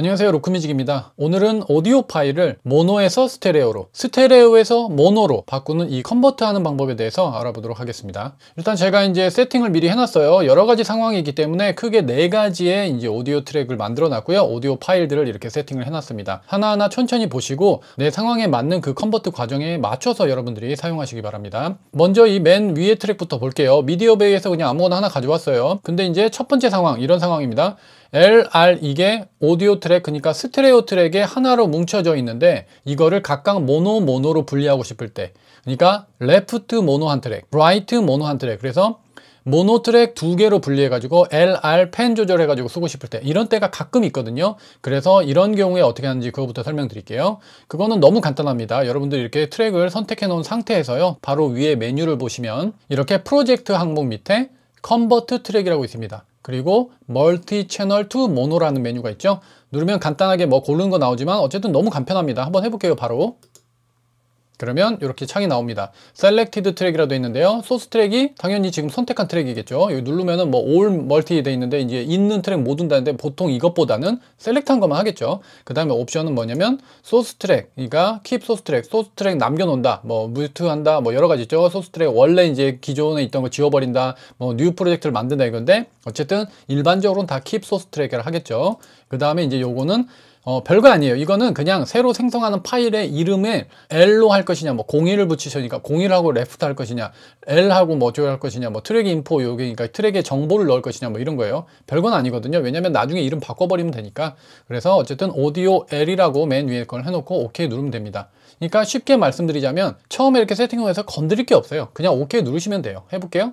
안녕하세요 로크뮤직입니다 오늘은 오디오 파일을 모노에서 스테레오로 스테레오에서 모노로 바꾸는 이 컨버트하는 방법에 대해서 알아보도록 하겠습니다 일단 제가 이제 세팅을 미리 해놨어요 여러가지 상황이기 때문에 크게 네가지의 이제 오디오 트랙을 만들어 놨고요 오디오 파일들을 이렇게 세팅을 해놨습니다 하나하나 천천히 보시고 내 상황에 맞는 그 컨버트 과정에 맞춰서 여러분들이 사용하시기 바랍니다 먼저 이 맨 위의 트랙부터 볼게요 미디어 베이에서 그냥 아무거나 하나 가져왔어요 근데 이제 첫 번째 상황 이런 상황입니다 LR 이게 오디오 트랙 그러니까 스테레오 트랙에 하나로 뭉쳐져 있는데 이거를 각각 모노 모노로 분리하고 싶을 때 그러니까 레프트 모노 한 트랙, 라이트 모노 한 트랙 그래서 모노 트랙 두 개로 분리해가지고 LR 펜 조절해가지고 쓰고 싶을 때 이런 때가 가끔 있거든요. 그래서 이런 경우에 어떻게 하는지 그거부터 설명드릴게요. 그거는 너무 간단합니다. 여러분들 이렇게 트랙을 선택해 놓은 상태에서요. 바로 위에 메뉴를 보시면 이렇게 프로젝트 항목 밑에 컨버트 트랙이라고 있습니다. 그리고 멀티 채널 투 모노라는 메뉴가 있죠. 누르면 간단하게 뭐 고르는 거 나오지만 어쨌든 너무 간편합니다. 한번 해볼게요, 바로. 그러면 이렇게 창이 나옵니다. Selected 트랙이라도 있는데요. 소스 트랙이 당연히 지금 선택한 트랙이겠죠. 여기 누르면은 뭐 All Multi 돼 있는데 이제 있는 트랙 못든다는데 보통 이것보다는 셀렉트한 것만 하겠죠. 그 다음에 옵션은 뭐냐면 소스 트랙, 그러니까 Keep 소스 트랙, 소스 트랙 남겨놓는다, 뭐 무트한다, 뭐 여러 가지 있죠. 소스 트랙 원래 이제 기존에 있던 거 지워버린다, 뭐 뉴 프로젝트를 만든다 이건데 어쨌든 일반적으로는 다 Keep 소스 트랙이라 하겠죠. 그 다음에 이제 요거는 어, 별거 아니에요. 이거는 그냥 새로 생성하는 파일의 이름에 L로 할 것이냐, 뭐 01을 붙이셔니까 01하고 레프트 할 것이냐, L하고 뭐저 할 것이냐, 뭐 트랙 인포 요기니까 트랙에 정보를 넣을 것이냐, 뭐 이런 거예요. 별건 아니거든요. 왜냐면 나중에 이름 바꿔버리면 되니까. 그래서 어쨌든 오디오 L이라고 맨 위에 걸 해놓고 OK 누르면 됩니다. 그러니까 쉽게 말씀드리자면 처음에 이렇게 세팅해서 을 건드릴 게 없어요. 그냥 OK 누르시면 돼요. 해볼게요.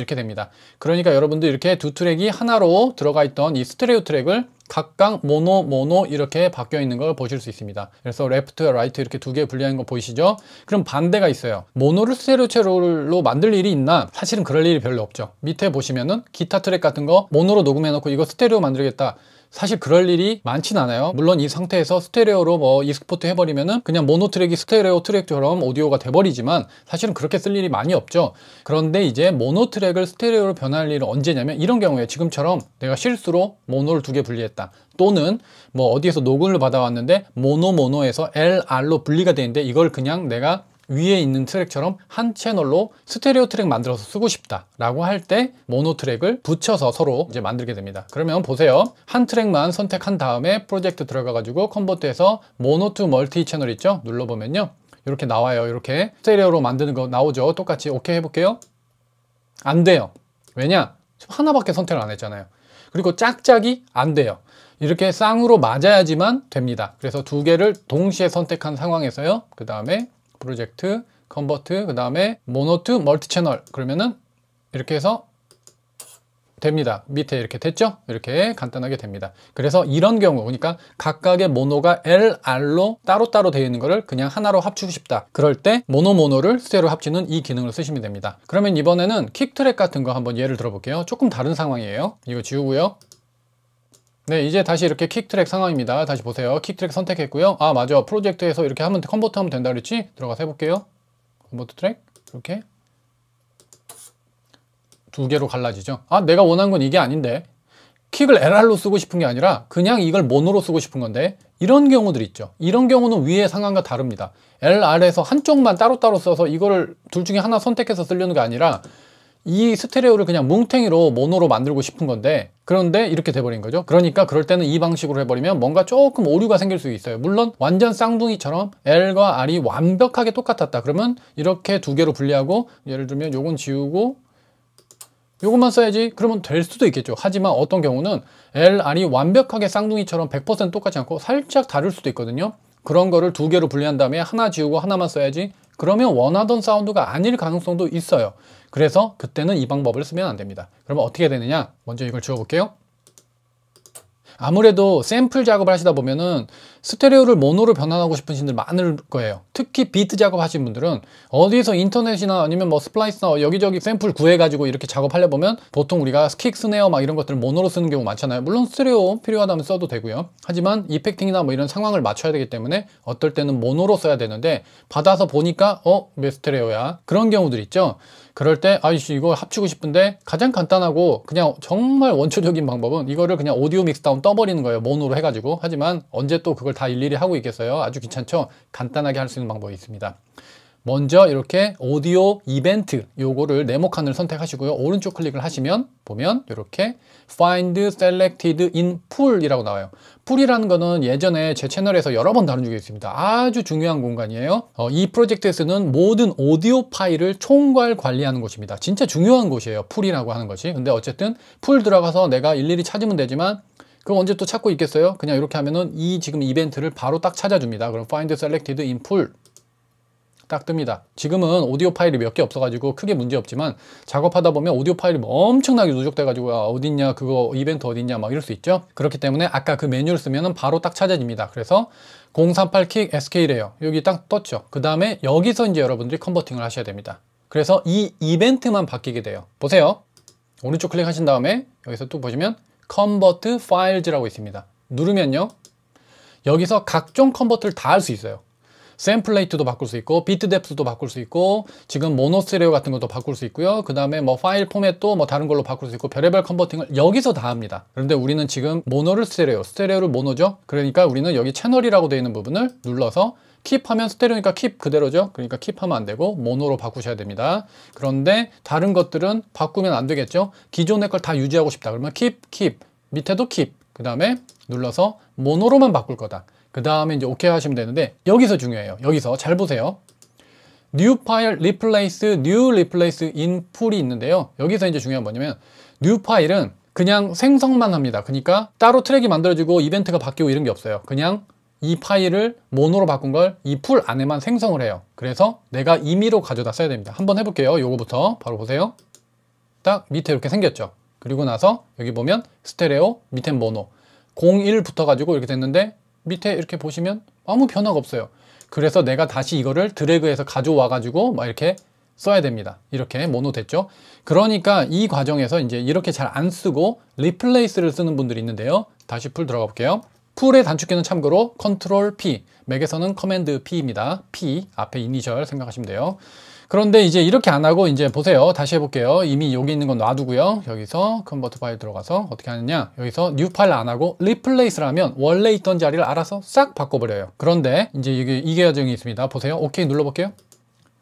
이렇게 됩니다. 그러니까 여러분들 이렇게 두 트랙이 하나로 들어가 있던 이 스트레오 트랙을 각각 모노 모노 이렇게 바뀌어 있는 걸 보실 수 있습니다 그래서 레프트 와 라이트 이렇게 두 개 분리하는 거 보이시죠 그럼 반대가 있어요 모노를 스테레오체로 만들 일이 있나 사실은 그럴 일이 별로 없죠 밑에 보시면은 기타 트랙 같은 거 모노로 녹음해 놓고 이거 스테레오 만들겠다 사실 그럴 일이 많진 않아요 물론 이 상태에서 스테레오로 뭐 e스포트 해버리면은 그냥 모노 트랙이 스테레오 트랙처럼 오디오가 돼버리지만 사실은 그렇게 쓸 일이 많이 없죠 그런데 이제 모노 트랙을 스테레오로 변할 일은 언제냐면 이런 경우에 지금처럼 내가 실수로 모노를 두 개 분리했다 또는 뭐 어디에서 녹음을 받아왔는데 모노 모노에서 LR로 분리가 되는데 이걸 그냥 내가 위에 있는 트랙처럼 한 채널로 스테레오 트랙 만들어서 쓰고 싶다 라고 할 때 모노 트랙을 붙여서 서로 이제 만들게 됩니다 그러면 보세요 한 트랙만 선택한 다음에 프로젝트 들어가 가지고 컨버트해서 모노 투 멀티 채널 있죠 눌러보면요 이렇게 나와요 이렇게 스테레오로 만드는 거 나오죠 똑같이 오케이 해볼게요 안 돼요 왜냐 하나밖에 선택을 안 했잖아요 그리고 짝짝이 안 돼요 이렇게 쌍으로 맞아야지만 됩니다 그래서 두 개를 동시에 선택한 상황에서요 그 다음에 프로젝트, 컨버트, 그 다음에 모노 투 멀티 채널 그러면은 이렇게 해서 됩니다. 밑에 이렇게 됐죠? 이렇게 간단하게 됩니다. 그래서 이런 경우, 그러니까 각각의 모노가 L, R로 따로따로 되어 있는 거를 그냥 하나로 합치고 싶다. 그럴 때 모노 모노를 쇠로 합치는 이 기능을 쓰시면 됩니다. 그러면 이번에는 킥트랙 같은 거 한번 예를 들어볼게요. 조금 다른 상황이에요. 이거 지우고요. 네 이제 다시 이렇게 킥트랙 상황입니다 다시 보세요 킥트랙 선택했고요 아 맞아 프로젝트에서 이렇게 하면 컨버트 하면 된다 그랬지 들어가서 해볼게요 컨버트 트랙 이렇게 두 개로 갈라지죠 아 내가 원한 건 이게 아닌데 킥을 LR로 쓰고 싶은 게 아니라 그냥 이걸 모노로 쓰고 싶은 건데 이런 경우들 있죠 이런 경우는 위의 상황과 다릅니다 LR에서 한쪽만 따로따로 써서 이거를 둘 중에 하나 선택해서 쓰려는 게 아니라 이 스테레오를 그냥 뭉탱이로 모노로 만들고 싶은 건데 그런데 이렇게 돼버린 거죠 그러니까 그럴 때는 이 방식으로 해버리면 뭔가 조금 오류가 생길 수 있어요 물론 완전 쌍둥이처럼 L과 R이 완벽하게 똑같았다 그러면 이렇게 두 개로 분리하고 예를 들면 요건 지우고 요것만 써야지 그러면 될 수도 있겠죠 하지만 어떤 경우는 L, R이 완벽하게 쌍둥이처럼 100% 똑같지 않고 살짝 다를 수도 있거든요 그런 거를 두 개로 분리한 다음에 하나 지우고 하나만 써야지 그러면 원하던 사운드가 아닐 가능성도 있어요 그래서 그때는 이 방법을 쓰면 안 됩니다 그러면 어떻게 되느냐 먼저 이걸 지워볼게요 아무래도 샘플 작업을 하시다 보면은 스테레오를 모노로 변환하고 싶은 분들 많을 거예요 특히 비트 작업하신 분들은 어디서 인터넷이나 아니면 뭐 스플라이스나 여기저기 샘플 구해가지고 이렇게 작업하려 보면 보통 우리가 스킥, 스네어 막 이런 것들을 모노로 쓰는 경우 많잖아요 물론 스테레오 필요하다면 써도 되고요 하지만 이펙팅이나 뭐 이런 상황을 맞춰야 되기 때문에 어떨 때는 모노로 써야 되는데 받아서 보니까 어? 왜 스테레오야? 그런 경우들 있죠 그럴 때 아이씨 이거 합치고 싶은데 가장 간단하고 그냥 정말 원초적인 방법은 이거를 그냥 오디오 믹스다운 떠버리는 거예요 모노로 해가지고 하지만 언제 또 그걸 다 일일이 하고 있겠어요 아주 귀찮죠 간단하게 할 수 있는 방법이 있습니다 먼저 이렇게 오디오 이벤트 요거를 네모칸을 선택하시고요. 오른쪽 클릭을 하시면 보면 이렇게 Find Selected in Pool 이라고 나와요. pool 이라는 거는 예전에 제 채널에서 여러 번 다룬 적이 있습니다. 아주 중요한 공간이에요. 어, 이 프로젝트에서는 모든 오디오 파일을 총괄 관리하는 곳입니다. 진짜 중요한 곳이에요. pool 이라고 하는 것이. 근데 어쨌든 pool 들어가서 내가 일일이 찾으면 되지만 그럼 언제 또 찾고 있겠어요? 그냥 이렇게 하면은 이 지금 이벤트를 바로 딱 찾아줍니다. 그럼 Find Selected in Pool 딱 뜹니다. 지금은 오디오 파일이 몇 개 없어가지고 크게 문제 없지만 작업하다 보면 오디오 파일이 뭐 엄청나게 누적돼가지고 아, 어딨냐 그거 이벤트 어딨냐 막 이럴 수 있죠. 그렇기 때문에 아까 그 메뉴를 쓰면은 바로 딱 찾아집니다. 그래서 038킥 SK래요. 여기 딱 떴죠. 그 다음에 여기서 이제 여러분들이 컨버팅을 하셔야 됩니다. 그래서 이 이벤트만 바뀌게 돼요. 보세요. 오른쪽 클릭하신 다음에 여기서 또 보시면 컨버트 파일즈라고 있습니다. 누르면요. 여기서 각종 컨버트를 다 할 수 있어요. 샘플레이트도 바꿀 수 있고 비트 뎁스도 바꿀 수 있고 지금 모노 스테레오 같은 것도 바꿀 수 있고요 그 다음에 뭐 파일 포맷도 뭐 다른 걸로 바꿀 수 있고 별의별 컨버팅을 여기서 다 합니다 그런데 우리는 지금 모노를 스테레오 스테레오를 모노죠 그러니까 우리는 여기 채널이라고 되어 있는 부분을 눌러서 킵하면 스테레오니까 킵 그대로죠 그러니까 킵하면 안 되고 모노로 바꾸셔야 됩니다 그런데 다른 것들은 바꾸면 안 되겠죠 기존의 걸 다 유지하고 싶다 그러면 킵 킵 밑에도 킵그 다음에 눌러서 모노로만 바꿀 거다 그 다음에 이제 오케이 하시면 되는데 여기서 중요해요. 여기서 잘 보세요. new file replace new replace in 풀이 있는데요. 여기서 이제 중요한 뭐냐면 new 파일은 그냥 생성만 합니다. 그러니까 따로 트랙이 만들어지고 이벤트가 바뀌고 이런 게 없어요. 그냥 이 파일을 모노로 바꾼 걸 이 풀 안에만 생성을 해요. 그래서 내가 임의로 가져다 써야 됩니다. 한번 해볼게요. 요거부터 바로 보세요. 딱 밑에 이렇게 생겼죠. 그리고 나서 여기 보면 스테레오 밑에 모노 01 붙어가지고 이렇게 됐는데 밑에 이렇게 보시면 아무 변화가 없어요. 그래서 내가 다시 이거를 드래그해서 가져와 가지고 막 이렇게 써야 됩니다. 이렇게 모노 됐죠? 그러니까 이 과정에서 이제 이렇게 잘 안 쓰고 리플레이스를 쓰는 분들이 있는데요. 다시 풀 들어가 볼게요. 풀의 단축키는 참고로 컨트롤 P, 맥에서는 커맨드 P입니다. P 앞에 이니셜 생각하시면 돼요. 그런데 이제 이렇게 안 하고 이제 보세요. 다시 해볼게요. 이미 여기 있는 건 놔두고요. 여기서 컨버트 파일 들어가서 어떻게 하느냐. 여기서 뉴 파일 안 하고 리플레이스라면 원래 있던 자리를 알아서 싹 바꿔버려요. 그런데 이제 이게 이게 과정이 있습니다. 보세요. 오케이 눌러볼게요.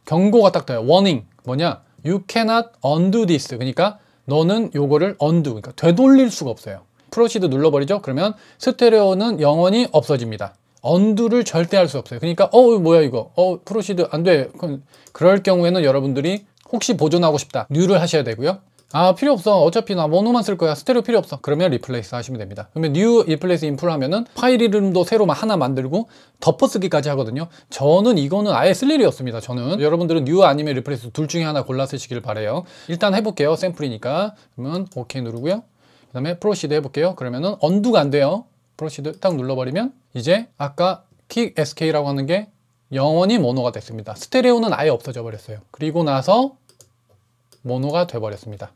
경고가 딱 떠요. warning. 뭐냐? You cannot undo this. 그러니까 너는 요거를 undo. 그러니까 되돌릴 수가 없어요. 프로시드 눌러버리죠. 그러면 스테레오는 영원히 없어집니다. 언두를 절대 할 수 없어요. 그러니까 어 뭐야 이거 어 프로시드 안 돼. 그럴 경우에는 여러분들이 혹시 보존하고 싶다 뉴를 하셔야 되고요. 아 필요 없어 어차피 나 모노만 쓸 거야 스테레오 필요 없어 그러면 리플레이스 하시면 됩니다 그러면 뉴 리플레이스 인풀 하면은 파일 이름도 새로 하나 만들고 덮어쓰기까지 하거든요 저는 이거는 아예 쓸 일이 없습니다 저는 여러분들은 뉴 아니면 리플레이스 둘 중에 하나 골라 쓰시길 바래요 일단 해볼게요 샘플이니까 그러면 오케이 누르고요 그 다음에 프로시드 해볼게요 그러면은 언두가 안 돼요 프로시드 딱 눌러버리면 이제 아까 킥 SK라고 하는 게 영원히 모노가 됐습니다. 스테레오는 아예 없어져 버렸어요. 그리고 나서 모노가 돼버렸습니다.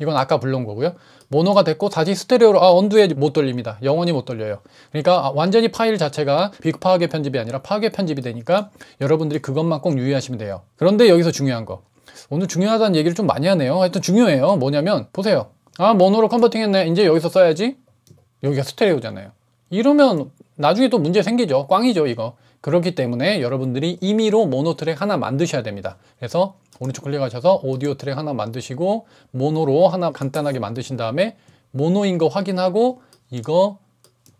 이건 아까 불러온 거고요. 모노가 됐고 다시 스테레오로 아, 언두에 못 돌립니다. 영원히 못 돌려요. 그러니까 아, 완전히 파일 자체가 빅파괴 편집이 아니라 파괴 편집이 되니까 여러분들이 그것만 꼭 유의하시면 돼요. 그런데 여기서 중요한 거. 오늘 중요하다는 얘기를 좀 많이 하네요. 하여튼 중요해요. 뭐냐면 보세요. 아 모노로 컨버팅했네. 이제 여기서 써야지. 여기가 스테레오잖아요. 이러면 나중에 또 문제 생기죠. 꽝이죠, 이거. 그렇기 때문에 여러분들이 임의로 모노 트랙 하나 만드셔야 됩니다. 그래서 오른쪽 클릭하셔서 오디오 트랙 하나 만드시고 모노로 하나 간단하게 만드신 다음에 모노인 거 확인하고 이거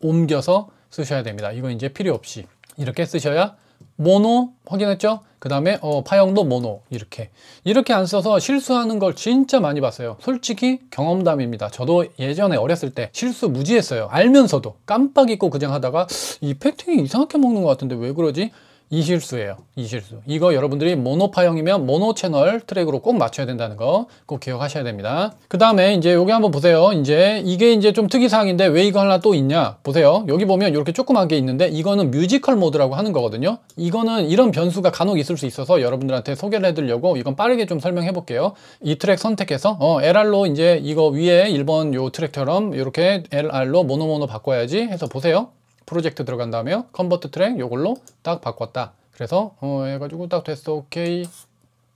옮겨서 쓰셔야 됩니다. 이거 이제 필요 없이 이렇게 쓰셔야 모노 확인했죠? 그 다음에 어, 파형도 모노 이렇게 이렇게 안 써서 실수하는 걸 진짜 많이 봤어요 솔직히 경험담입니다 저도 예전에 어렸을 때 실수 무지했어요 알면서도 깜빡 잊고 그냥 하다가 이 팩팅이 이상하게 먹는 것 같은데 왜 그러지? 이 실수예요. 이 실수. 이거 여러분들이 모노파형이면 모노 채널 트랙으로 꼭 맞춰야 된다는 거 꼭 기억하셔야 됩니다. 그 다음에 이제 여기 한번 보세요. 이제 이게 이제 좀 특이사항인데 왜 이거 하나 또 있냐. 보세요. 여기 보면 이렇게 조그만 게 있는데 이거는 뮤지컬 모드라고 하는 거거든요. 이거는 이런 변수가 간혹 있을 수 있어서 여러분들한테 소개를 해드리려고 이건 빠르게 좀 설명해 볼게요. 이 트랙 선택해서 어, LR로 이제 이거 위에 1번 요 트랙처럼 이렇게 LR로 모노모노 바꿔야지 해서 보세요. 프로젝트 들어간 다음에 컨버트 트랙 요걸로 딱 바꿨다 그래서 어 해가지고 딱 됐어 오케이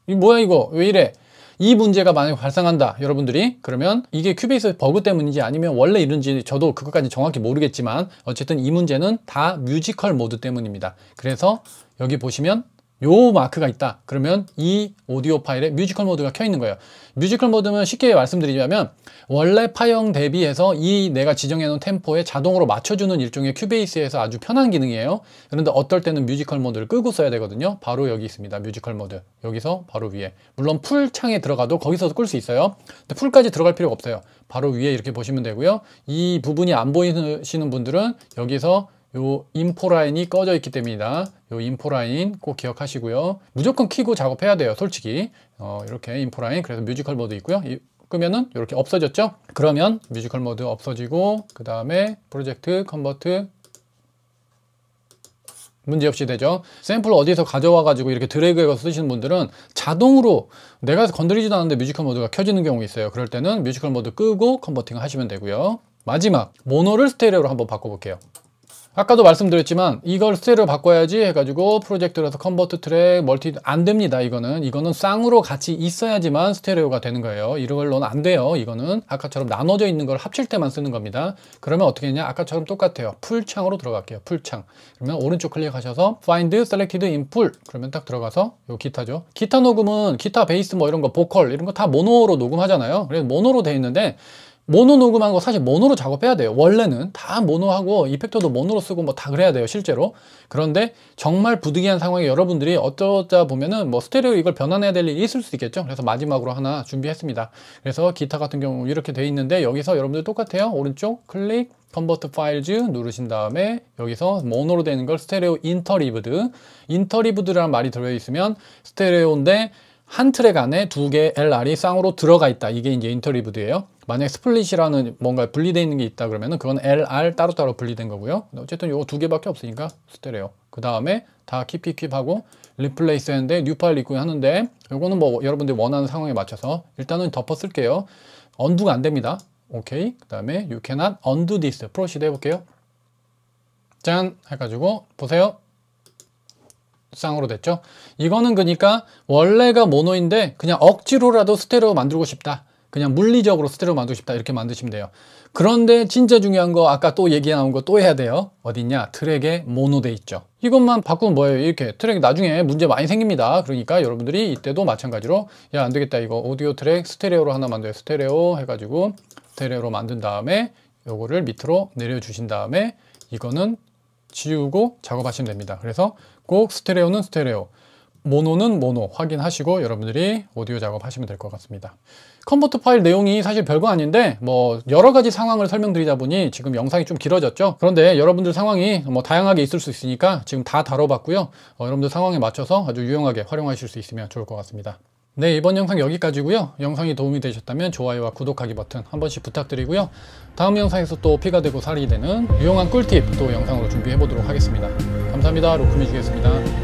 이 뭐야 이거 왜 이래 이 문제가 만약 발생한다 여러분들이 그러면 이게 큐베이스 버그 때문인지 아니면 원래 이런지 저도 그것까지 정확히 모르겠지만 어쨌든 이 문제는 다 뮤지컬 모드 때문입니다 그래서 여기 보시면 요 마크가 있다 그러면 이 오디오 파일에 뮤지컬 모드가 켜 있는 거예요 뮤지컬 모드는 쉽게 말씀드리자면 원래 파형 대비해서 이 내가 지정해 놓은 템포에 자동으로 맞춰주는 일종의 큐베이스에서 아주 편한 기능이에요 그런데 어떨 때는 뮤지컬 모드를 끄고 써야 되거든요 바로 여기 있습니다 뮤지컬 모드 여기서 바로 위에 물론 풀 창에 들어가도 거기서도 끌 수 있어요 근데 풀까지 들어갈 필요가 없어요 바로 위에 이렇게 보시면 되고요 이 부분이 안 보이시는 분들은 여기서 요 인포 라인이 꺼져 있기 때문이다 요 인포라인 꼭 기억하시고요. 무조건 키고 작업해야 돼요. 솔직히. 어, 이렇게 인포라인 그래서 뮤지컬 모드 있고요. 이, 끄면은 이렇게 없어졌죠? 그러면 뮤지컬 모드 없어지고 그 다음에 프로젝트 컨버트 문제없이 되죠 샘플 어디서 가져와 가지고 이렇게 드래그해서 쓰시는 분들은 자동으로 내가 건드리지도 않는데 뮤지컬 모드가 켜지는 경우 있어요 그럴 때는 뮤지컬 모드 끄고 컨버팅 하시면 되고요 마지막 모노를 스테레오로 한번 바꿔볼게요 아까도 말씀드렸지만 이걸 스테레오 바꿔야지 해가지고 프로젝트로서 컨버트 트랙 멀티 안 됩니다 이거는 이거는 쌍으로 같이 있어야지만 스테레오가 되는 거예요 이걸로는 안 돼요 이거는 아까처럼 나눠져 있는 걸 합칠 때만 쓰는 겁니다 그러면 어떻게 했냐 아까처럼 똑같아요 풀창으로 들어갈게요 풀창 그러면 오른쪽 클릭하셔서 find selected in full 그러면 딱 들어가서 요 기타죠 기타 녹음은 기타 베이스 뭐 이런 거 보컬 이런 거 다 모노로 녹음하잖아요 그래서 모노로 돼 있는데 모노 녹음한 거 사실 모노로 작업해야 돼요. 원래는 다 모노하고 이펙터도 모노로 쓰고 뭐 다 그래야 돼요. 실제로. 그런데 정말 부득이한 상황에 여러분들이 어쩌다 보면은 뭐 스테레오 이걸 변환해야 될 일이 있을 수 있겠죠. 그래서 마지막으로 하나 준비했습니다. 그래서 기타 같은 경우 이렇게 돼 있는데 여기서 여러분들 똑같아요. 오른쪽 클릭 컨버트 파일즈 누르신 다음에 여기서 모노로 되는 걸 스테레오 인터리브드 인터리브드라는 말이 들어있으면 스테레오인데 한 트랙 안에 두 개 LR이 쌍으로 들어가 있다. 이게 이제 인터리브드예요. 만약에 스플릿이라는 뭔가 분리되어 있는 게 있다 그러면 그건 LR 따로따로 분리된 거고요. 어쨌든 이거두 개밖에 없으니까 스테레오. 그 다음에 다 킵킵킵하고 리플레이스 했는데 뉴 파일 입고 하는데 이거는뭐 여러분들이 원하는 상황에 맞춰서 일단은 덮어 쓸게요. 언두가 안 됩니다. 오케이. 그 다음에 you cannot undo this. 프로시드 해볼게요. 짠 해가지고 보세요. 쌍으로 됐죠. 이거는 그러니까 원래가 모노인데 그냥 억지로라도 스테레오 만들고 싶다. 그냥 물리적으로 스테레오 만들고 싶다 이렇게 만드시면 돼요 그런데 진짜 중요한 거 아까 또 얘기 나온 거 또 해야 돼요 어딨냐 트랙에 모노 돼 있죠 이것만 바꾸면 뭐예요 이렇게 트랙 나중에 문제 많이 생깁니다 그러니까 여러분들이 이때도 마찬가지로 야 안되겠다 이거 오디오 트랙 스테레오로 하나 만들어요 스테레오 해가지고 스테레오로 만든 다음에 요거를 밑으로 내려주신 다음에 이거는 지우고 작업하시면 됩니다 그래서 꼭 스테레오는 스테레오 모노는 모노 확인하시고 여러분들이 오디오 작업하시면 될 것 같습니다. 컴포트 파일 내용이 사실 별거 아닌데 뭐 여러 가지 상황을 설명드리다 보니 지금 영상이 좀 길어졌죠. 그런데 여러분들 상황이 뭐 다양하게 있을 수 있으니까 지금 다 다뤄봤고요. 어, 여러분들 상황에 맞춰서 아주 유용하게 활용하실 수 있으면 좋을 것 같습니다. 네 이번 영상 여기까지고요. 영상이 도움이 되셨다면 좋아요와 구독하기 버튼 한 번씩 부탁드리고요. 다음 영상에서 또 피가 되고 살이 되는 유용한 꿀팁 또 영상으로 준비해 보도록 하겠습니다. 감사합니다. 로크뮤직겠습니다